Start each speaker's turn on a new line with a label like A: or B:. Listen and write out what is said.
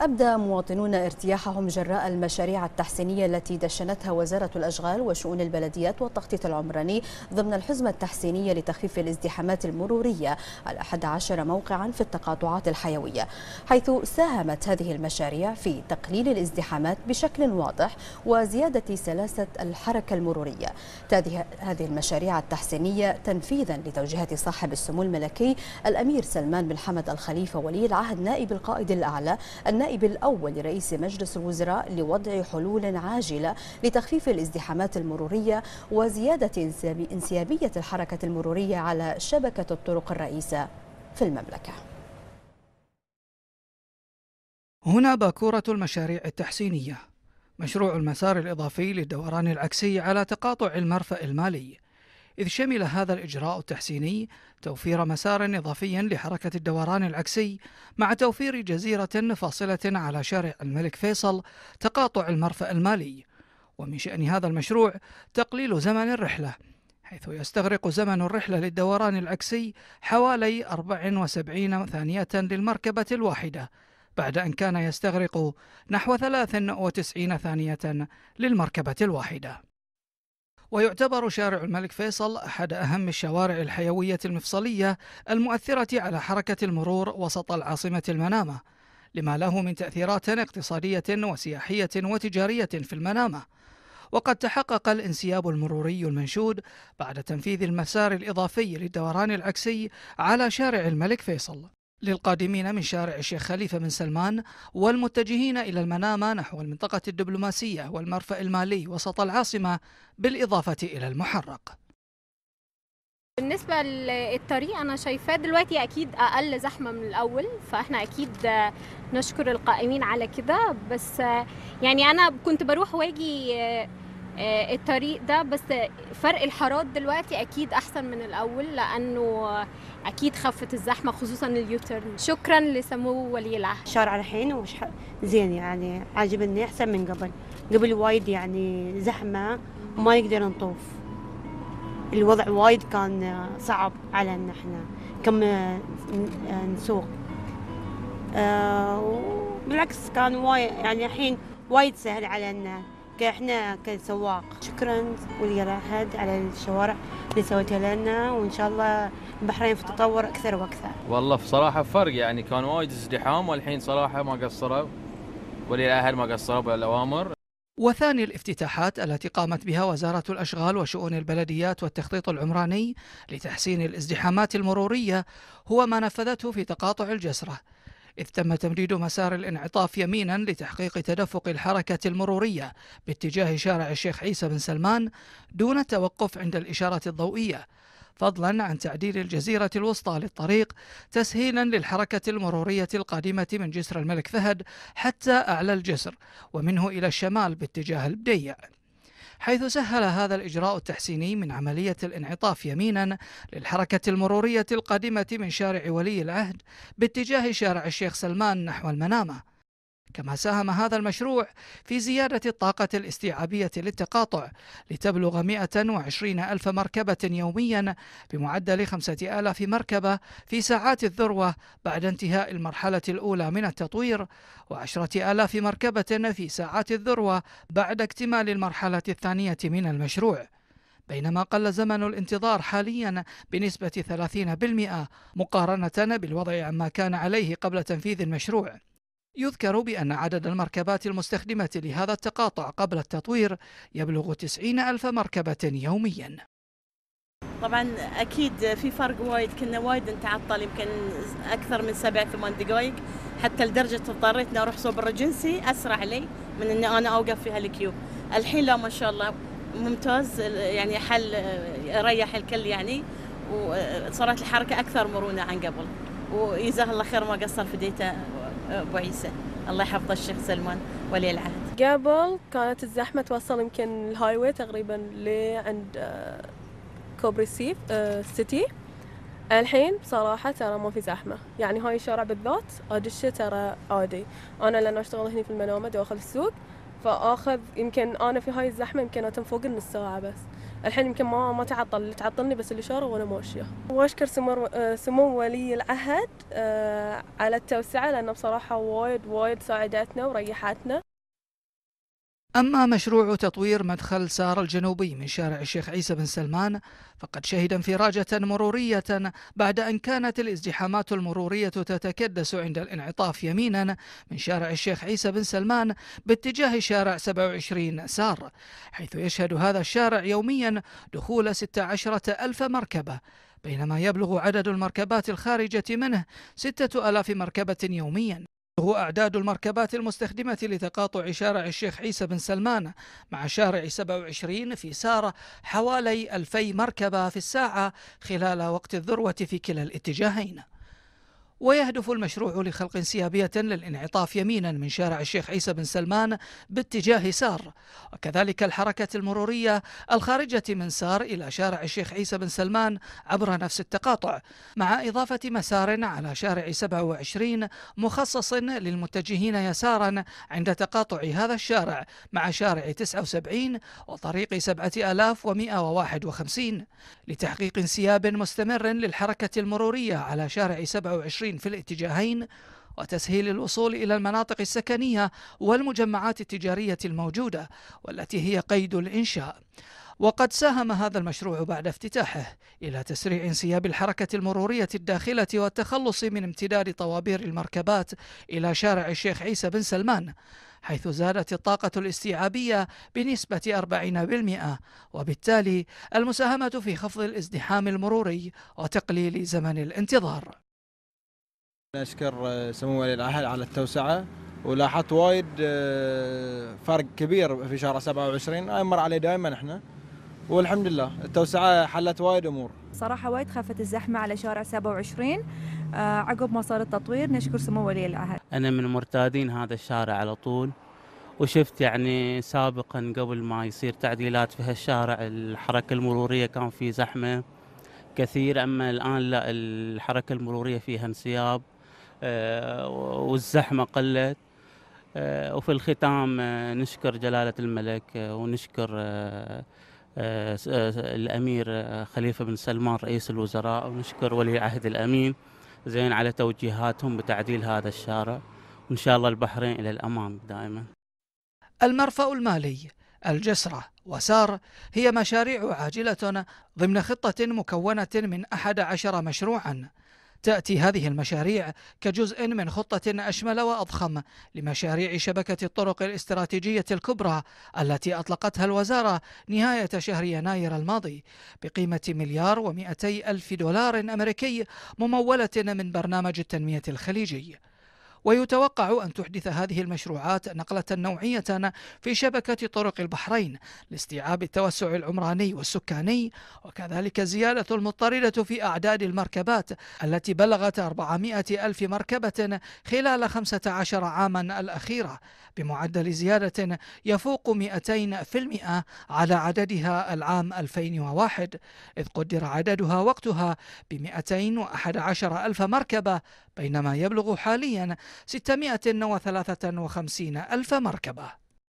A: أبدى مواطنون ارتياحهم جراء المشاريع التحسينية التي دشنتها وزارة الأشغال وشؤون البلديات والتخطيط العمراني ضمن الحزمة التحسينية لتخفيف الازدحامات المرورية على 11 موقعا في التقاطعات الحيوية حيث ساهمت هذه المشاريع في تقليل الازدحامات بشكل واضح وزيادة سلاسة الحركة المرورية هذه المشاريع التحسينية تنفيذا لتوجيهات صاحب السمو الملكي الأمير سلمان بن حمد الخليفة ولي العهد نائب القائد الأعلى النائب النائب الأول لرئيس مجلس الوزراء لوضع حلول عاجلة لتخفيف الازدحامات المرورية وزيادة انسيابية الحركة المرورية على شبكة الطرق الرئيسة في المملكة هنا باكورة المشاريع التحسينية مشروع المسار الإضافي للدوران العكسي على تقاطع المرفأ المالي إذ شمل هذا الإجراء التحسيني توفير مسار إضافي لحركة الدوران العكسي مع توفير جزيرة فاصلة على شارع الملك فيصل تقاطع المرفأ المالي ومن شأن هذا المشروع تقليل زمن الرحلة حيث يستغرق زمن الرحلة للدوران العكسي حوالي 74 ثانية للمركبة الواحدة بعد أن كان يستغرق نحو 93 ثانية للمركبة الواحدة ويعتبر شارع الملك فيصل أحد أهم الشوارع الحيوية المفصلية المؤثرة على حركة المرور وسط العاصمة المنامة لما له من تأثيرات اقتصادية وسياحية وتجارية في المنامة وقد تحقق الانسياب المروري المنشود بعد تنفيذ المسار الإضافي للدوران العكسي على شارع الملك فيصل للقادمين من شارع الشيخ خليفة بن سلمان والمتجهين إلى المنامة نحو المنطقة الدبلوماسية والمرفأ المالي وسط العاصمة بالإضافة إلى المحرق بالنسبه للطريق انا شايفاه دلوقتي اكيد اقل زحمه من الاول فاحنا اكيد نشكر القائمين على كده بس يعني انا كنت بروح واجي آه، الطريق ده بس فرق الحارات دلوقتي اكيد احسن من الاول لانه اكيد خفت الزحمه خصوصا اليوترن شكرا لسمو ولي العهد شارع الحين وش زين يعني عاجبني احسن من قبل قبل وايد يعني زحمه وما نقدر نطوف الوضع وايد كان صعب على ان احنا كم آه، آه، نسوق بالعكس كان وايد يعني الحين وايد سهل على احنا كسواق شكرا ولي راهد على الشوارع اللي سويتها لنا وان شاء الله البحرين في تطور اكثر واكثر. والله بصراحه فرق يعني كان وايد ازدحام والحين صراحه ما قصروا ولي العهد ما قصروا بالاوامر. وثاني الافتتاحات التي قامت بها وزارة الأشغال وشؤون البلديات والتخطيط العمراني لتحسين الازدحامات المرورية هو ما نفذته في تقاطع الجسرة إذ تم تمديد مسار الانعطاف يمينا لتحقيق تدفق الحركة المرورية باتجاه شارع الشيخ عيسى بن سلمان دون التوقف عند الإشارة الضوئية فضلا عن تعديل الجزيرة الوسطى للطريق تسهيلا للحركة المرورية القادمة من جسر الملك فهد حتى أعلى الجسر ومنه إلى الشمال باتجاه البديع حيث سهل هذا الإجراء التحسيني من عملية الانعطاف يمينا للحركة المرورية القادمة من شارع ولي العهد باتجاه شارع الشيخ سلمان نحو المنامة كما ساهم هذا المشروع في زيادة الطاقة الاستيعابية للتقاطع لتبلغ 120 ألف مركبة يوميا بمعدل 5000 مركبة في ساعات الذروة بعد انتهاء المرحلة الأولى من التطوير و10 آلاف مركبة في ساعات الذروة بعد اكتمال المرحلة الثانية من المشروع بينما قل زمن الانتظار حاليا بنسبة 30% مقارنة بالوضع عما كان عليه قبل تنفيذ المشروع يذكر بأن عدد المركبات المستخدمة لهذا التقاطع قبل التطوير يبلغ 90 ألف مركبة يوميا طبعا اكيد في فرق وايد كنا وايد نتعطل يمكن اكثر من سبع ثمان دقائق حتى لدرجه اضطريت اروح صوب الرجنسي اسرع لي من اني انا اوقف في هالكيو الحين لا ما شاء الله ممتاز يعني حل ريح الكل يعني وصارت الحركه اكثر مرونه عن قبل وجزاه الله خير ما قصر في ديته ابو عيسى الله يحفظ الشيخ سلمان ولي العهد قبل كانت الزحمه توصل يمكن الهاي واي تقريبا لعند آه، كوبري سيف آه، سيتي الحين بصراحة ترى ما في زحمة يعني هاي الشارع بالذات أدشة ترى عادي أنا لأن أشتغل هنا في المنامة داخل السوق فاخذ يمكن انا في هاي الزحمه يمكن اتم فوق النص ساعه بس الحين يمكن ما ما تعطل اللي تعطلني بس الاشاره وانا ماشيه واشكر سمو سمو ولي العهد آه، على التوسعه لانه بصراحه وايد وايد ساعدتنا وريحتنا أما مشروع تطوير مدخل سار الجنوبي من شارع الشيخ عيسى بن سلمان فقد شهد انفراجة مرورية بعد أن كانت الازدحامات المرورية تتكدس عند الانعطاف يمينا من شارع الشيخ عيسى بن سلمان باتجاه شارع 27 سار حيث يشهد هذا الشارع يوميا دخول 16 ألف مركبة بينما يبلغ عدد المركبات الخارجة منه 6000 مركبة يوميا هو أعداد المركبات المستخدمة لتقاطع شارع الشيخ عيسى بن سلمان مع شارع 27 في سارة حوالي 2000 مركبة في الساعة خلال وقت الذروة في كلا الاتجاهين ويهدف المشروع لخلق انسيابية للانعطاف يمينا من شارع الشيخ عيسى بن سلمان باتجاه سار وكذلك الحركة المرورية الخارجة من سار إلى شارع الشيخ عيسى بن سلمان عبر نفس التقاطع مع إضافة مسار على شارع 27 مخصص للمتجهين يسارا عند تقاطع هذا الشارع مع شارع 79 وطريق 7151 لتحقيق انسياب مستمر للحركة المرورية على شارع 27 في الاتجاهين وتسهيل الوصول إلى المناطق السكنية والمجمعات التجارية الموجودة والتي هي قيد الإنشاء وقد ساهم هذا المشروع بعد افتتاحه إلى تسريع انسياب الحركة المرورية الداخلة والتخلص من امتداد طوابير المركبات إلى شارع الشيخ عيسى بن سلمان حيث زادت الطاقة الاستيعابية بنسبة 40% وبالتالي المساهمة في خفض الازدحام المروري وتقليل زمن الانتظار نشكر آه، سمو ولي العهد على التوسعه ولاحظت وايد آه، فرق كبير في شهر 27 هاي مر عليه دائما احنا والحمد لله التوسعه حلت وايد امور صراحه وايد خفت الزحمه على شارع آه، 27 عقب ما صار التطوير نشكر سمو ولي العهد انا من مرتادين هذا الشارع على طول وشفت يعني سابقا قبل ما يصير تعديلات في هالشارع الحركه المروريه كان في زحمه كثير اما الان لا الحركه المروريه فيها انسياب آه، والزحمة قلت آه، وفي الختام آه، نشكر جلالة الملك ونشكر الأمير خليفة بن سلمان رئيس الوزراء ونشكر ولي عهد الأمين زين على توجيهاتهم بتعديل هذا الشارع وإن شاء الله البحرين إلى الأمام دائما المرفأ المالي الجسرة وسار هي مشاريع عاجلة ضمن خطة مكونة من أحد عشر مشروعا تأتي هذه المشاريع كجزء من خطة أشمل وأضخم لمشاريع شبكة الطرق الاستراتيجية الكبرى التي أطلقتها الوزارة نهاية شهر يناير الماضي بقيمة مليار ومئتي ألف دولار أمريكي ممولة من برنامج التنمية الخليجي ويتوقع أن تحدث هذه المشروعات نقلة نوعية في شبكة طرق البحرين لاستيعاب التوسع العمراني والسكاني وكذلك الزيادة المضطردة في أعداد المركبات التي بلغت 400 ألف مركبة خلال 15 عاما الأخيرة بمعدل زيادة يفوق 200% على عددها العام 2001 إذ قدر عددها وقتها ب 211 ألف مركبة بينما يبلغ حاليا 653 ألف مركبة